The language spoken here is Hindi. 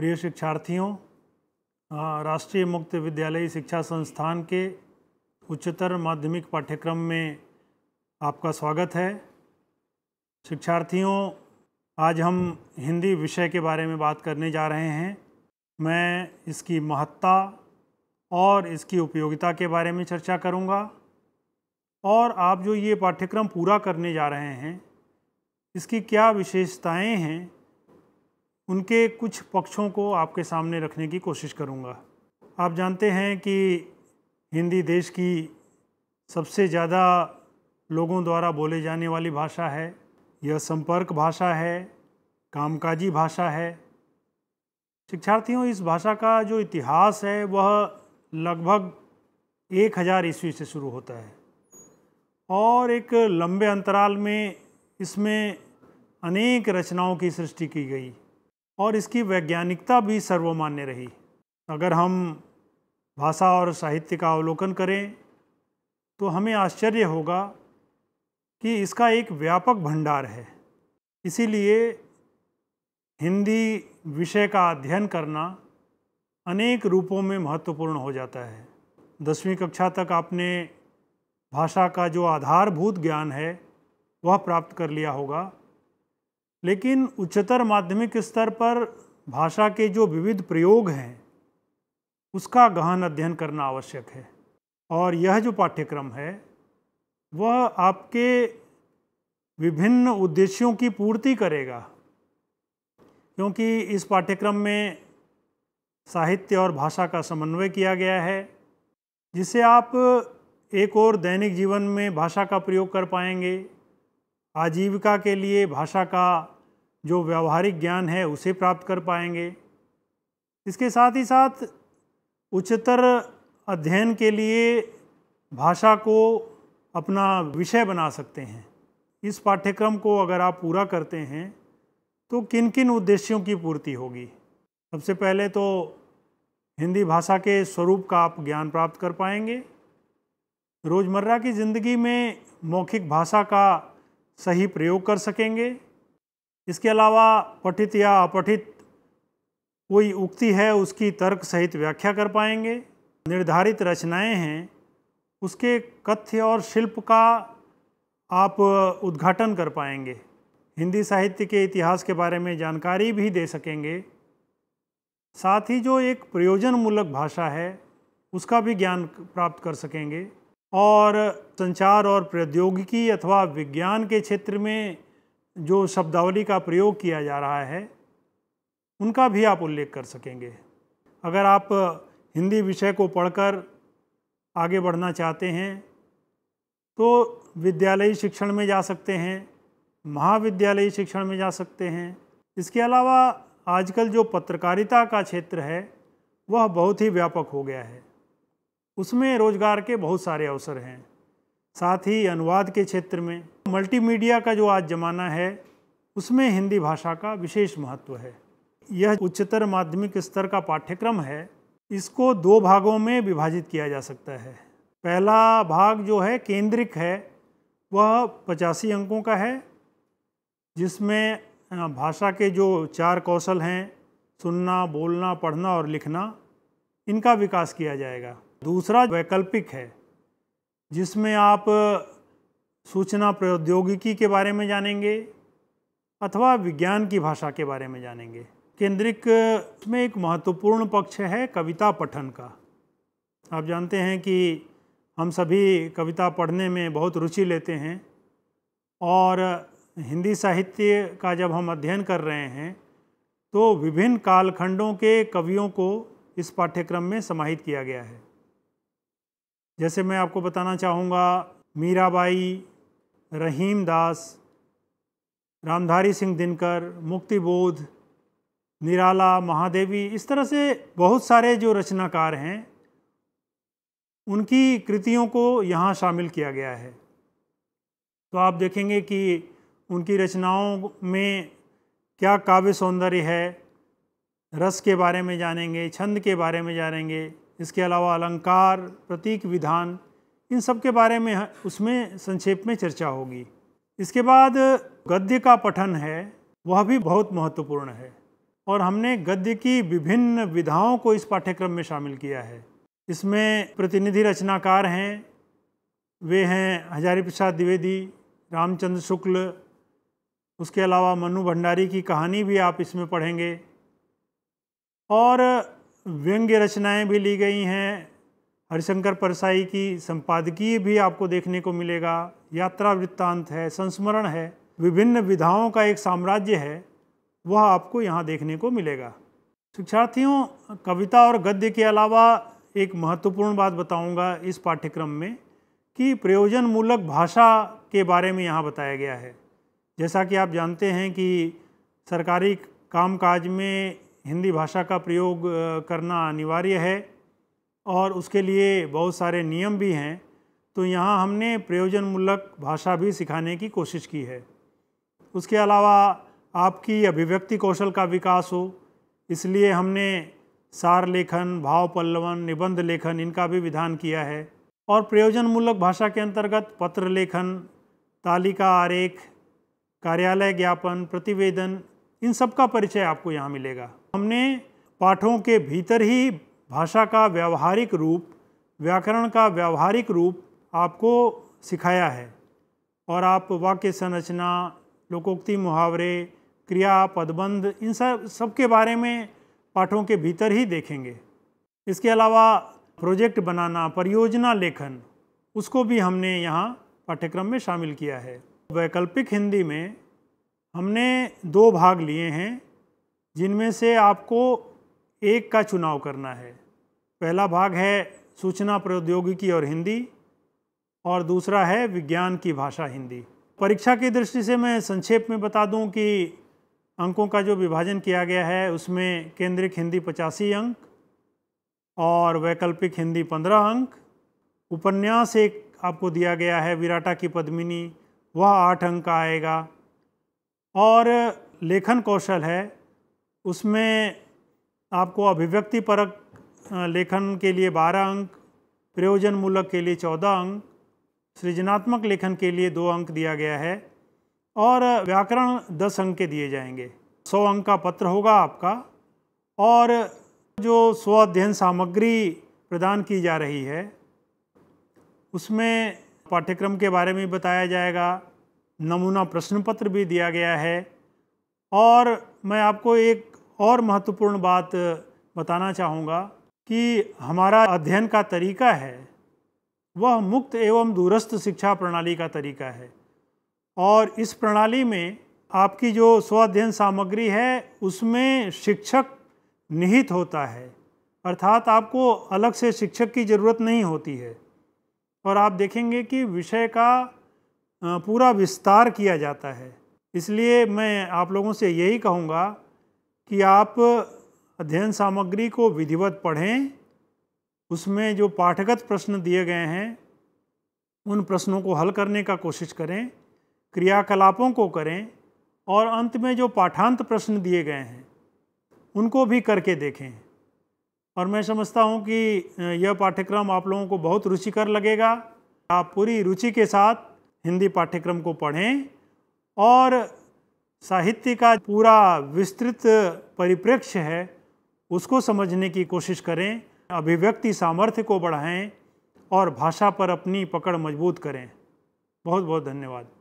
प्रिय शिक्षार्थियों राष्ट्रीय मुक्त विद्यालय शिक्षा संस्थान के उच्चतर माध्यमिक पाठ्यक्रम में आपका स्वागत है शिक्षार्थियों आज हम हिंदी विषय के बारे में बात करने जा रहे हैं मैं इसकी महत्ता और इसकी उपयोगिता के बारे में चर्चा करूंगा और आप जो ये पाठ्यक्रम पूरा करने जा रहे हैं इसकी क्या विशेषताएं हैं उनके कुछ पक्षों को आपके सामने रखने की कोशिश करूँगा आप जानते हैं कि हिंदी देश की सबसे ज़्यादा लोगों द्वारा बोले जाने वाली भाषा है यह संपर्क भाषा है कामकाजी भाषा है शिक्षार्थियों इस भाषा का जो इतिहास है वह लगभग एक हज़ार ईस्वी से शुरू होता है और एक लंबे अंतराल में इसमें अनेक रचनाओं की सृष्टि की गई और इसकी वैज्ञानिकता भी सर्वमान्य रही अगर हम भाषा और साहित्य का अवलोकन करें तो हमें आश्चर्य होगा कि इसका एक व्यापक भंडार है इसीलिए हिंदी विषय का अध्ययन करना अनेक रूपों में महत्वपूर्ण हो जाता है दसवीं कक्षा तक आपने भाषा का जो आधारभूत ज्ञान है वह प्राप्त कर लिया होगा लेकिन उच्चतर माध्यमिक स्तर पर भाषा के जो विविध प्रयोग हैं उसका गहन अध्ययन करना आवश्यक है और यह जो पाठ्यक्रम है वह आपके विभिन्न उद्देश्यों की पूर्ति करेगा क्योंकि इस पाठ्यक्रम में साहित्य और भाषा का समन्वय किया गया है जिसे आप एक और दैनिक जीवन में भाषा का प्रयोग कर पाएंगे आजीविका के लिए भाषा का जो व्यावहारिक ज्ञान है उसे प्राप्त कर पाएंगे इसके साथ ही साथ उच्चतर अध्ययन के लिए भाषा को अपना विषय बना सकते हैं इस पाठ्यक्रम को अगर आप पूरा करते हैं तो किन किन उद्देश्यों की पूर्ति होगी सबसे पहले तो हिंदी भाषा के स्वरूप का आप ज्ञान प्राप्त कर पाएंगे रोज़मर्रा की ज़िंदगी में मौखिक भाषा का सही प्रयोग कर सकेंगे इसके अलावा पठित या अपठित कोई उक्ति है उसकी तर्क सहित व्याख्या कर पाएंगे निर्धारित रचनाएं हैं उसके कथ्य और शिल्प का आप उद्घाटन कर पाएंगे हिंदी साहित्य के इतिहास के बारे में जानकारी भी दे सकेंगे साथ ही जो एक प्रयोजनमूलक भाषा है उसका भी ज्ञान प्राप्त कर सकेंगे और संचार और प्रौद्योगिकी अथवा विज्ञान के क्षेत्र में जो शब्दावली का प्रयोग किया जा रहा है उनका भी आप उल्लेख कर सकेंगे अगर आप हिंदी विषय को पढ़कर आगे बढ़ना चाहते हैं तो विद्यालयी शिक्षण में जा सकते हैं महाविद्यालयी शिक्षण में जा सकते हैं इसके अलावा आजकल जो पत्रकारिता का क्षेत्र है वह बहुत ही व्यापक हो गया है उसमें रोज़गार के बहुत सारे अवसर हैं साथ ही अनुवाद के क्षेत्र में मल्टीमीडिया का जो आज ज़माना है उसमें हिंदी भाषा का विशेष महत्व है यह उच्चतर माध्यमिक स्तर का पाठ्यक्रम है इसको दो भागों में विभाजित किया जा सकता है पहला भाग जो है केंद्रिक है वह पचासी अंकों का है जिसमें भाषा के जो चार कौशल हैं सुनना बोलना पढ़ना और लिखना इनका विकास किया जाएगा दूसरा वैकल्पिक है जिसमें आप सूचना प्रौद्योगिकी के बारे में जानेंगे अथवा विज्ञान की भाषा के बारे में जानेंगे केंद्रिक में एक महत्वपूर्ण पक्ष है कविता पठन का आप जानते हैं कि हम सभी कविता पढ़ने में बहुत रुचि लेते हैं और हिंदी साहित्य का जब हम अध्ययन कर रहे हैं तो विभिन्न कालखंडों के कवियों को इस पाठ्यक्रम में समाहित किया गया है जैसे मैं आपको बताना चाहूँगा मीराबाई रहीम दास रामधारी सिंह दिनकर मुक्तिबोध निराला महादेवी इस तरह से बहुत सारे जो रचनाकार हैं उनकी कृतियों को यहाँ शामिल किया गया है तो आप देखेंगे कि उनकी रचनाओं में क्या काव्य सौंदर्य है रस के बारे में जानेंगे छंद के बारे में जानेंगे इसके अलावा अलंकार प्रतीक विधान इन सब के बारे में उसमें संक्षेप में चर्चा होगी इसके बाद गद्य का पठन है वह भी बहुत महत्वपूर्ण है और हमने गद्य की विभिन्न विधाओं को इस पाठ्यक्रम में शामिल किया है इसमें प्रतिनिधि रचनाकार हैं वे हैं हजारी प्रसाद द्विवेदी रामचंद्र शुक्ल उसके अलावा मनु भंडारी की कहानी भी आप इसमें पढ़ेंगे और व्यंग्य रचनाएं भी ली गई हैं हरिशंकर परसाई की संपादकीय भी आपको देखने को मिलेगा यात्रा वृत्तांत है संस्मरण है विभिन्न विधाओं का एक साम्राज्य है वह आपको यहाँ देखने को मिलेगा शिक्षार्थियों कविता और गद्य के अलावा एक महत्वपूर्ण बात बताऊंगा इस पाठ्यक्रम में कि प्रयोजनमूलक भाषा के बारे में यहाँ बताया गया है जैसा कि आप जानते हैं कि सरकारी कामकाज में हिंदी भाषा का प्रयोग करना अनिवार्य है और उसके लिए बहुत सारे नियम भी हैं तो यहाँ हमने प्रयोजनमूलक भाषा भी सिखाने की कोशिश की है उसके अलावा आपकी अभिव्यक्ति कौशल का विकास हो इसलिए हमने सार लेखन भाव पल्लवन निबंध लेखन इनका भी विधान किया है और प्रयोजनमूलक भाषा के अंतर्गत पत्र लेखन तालिका आरेख कार्यालय ज्ञापन प्रतिवेदन इन सब का परिचय आपको यहाँ मिलेगा हमने पाठों के भीतर ही भाषा का व्यावहारिक रूप व्याकरण का व्यावहारिक रूप आपको सिखाया है और आप वाक्य संरचना लोकोक्ति मुहावरे क्रिया पदबंध इन सब सब के बारे में पाठों के भीतर ही देखेंगे इसके अलावा प्रोजेक्ट बनाना परियोजना लेखन उसको भी हमने यहाँ पाठ्यक्रम में शामिल किया है वैकल्पिक हिंदी में हमने दो भाग लिए हैं जिनमें से आपको एक का चुनाव करना है पहला भाग है सूचना प्रौद्योगिकी और हिंदी और दूसरा है विज्ञान की भाषा हिंदी परीक्षा की दृष्टि से मैं संक्षेप में बता दूं कि अंकों का जो विभाजन किया गया है उसमें केंद्रिक हिंदी पचासी अंक और वैकल्पिक हिंदी पंद्रह अंक उपन्यास एक आपको दिया गया है विराटा की पद्मिनी वह आठ अंक का आएगा और लेखन कौशल है उसमें आपको अभिव्यक्ति परक लेखन के लिए बारह अंक प्रयोजन मूलक के लिए चौदह अंक सृजनात्मक लेखन के लिए दो अंक दिया गया है और व्याकरण दस अंक के दिए जाएंगे सौ अंक का पत्र होगा आपका और जो स्व अध्ययन सामग्री प्रदान की जा रही है उसमें पाठ्यक्रम के बारे में बताया जाएगा नमूना प्रश्न पत्र भी दिया गया है और मैं आपको एक और महत्वपूर्ण बात बताना चाहूँगा कि हमारा अध्ययन का तरीका है वह मुक्त एवं दूरस्थ शिक्षा प्रणाली का तरीका है और इस प्रणाली में आपकी जो स्वाध्ययन सामग्री है उसमें शिक्षक निहित होता है अर्थात आपको अलग से शिक्षक की ज़रूरत नहीं होती है और आप देखेंगे कि विषय का पूरा विस्तार किया जाता है इसलिए मैं आप लोगों से यही कहूँगा कि आप अध्ययन सामग्री को विधिवत पढ़ें उसमें जो पाठगत प्रश्न दिए गए हैं उन प्रश्नों को हल करने का कोशिश करें क्रियाकलापों को करें और अंत में जो पाठांत प्रश्न दिए गए हैं उनको भी करके देखें और मैं समझता हूँ कि यह पाठ्यक्रम आप लोगों को बहुत रुचिकर लगेगा आप पूरी रुचि के साथ हिंदी पाठ्यक्रम को पढ़ें और साहित्य का पूरा विस्तृत परिप्रेक्ष्य है उसको समझने की कोशिश करें अभिव्यक्ति सामर्थ्य को बढ़ाएं और भाषा पर अपनी पकड़ मजबूत करें बहुत बहुत धन्यवाद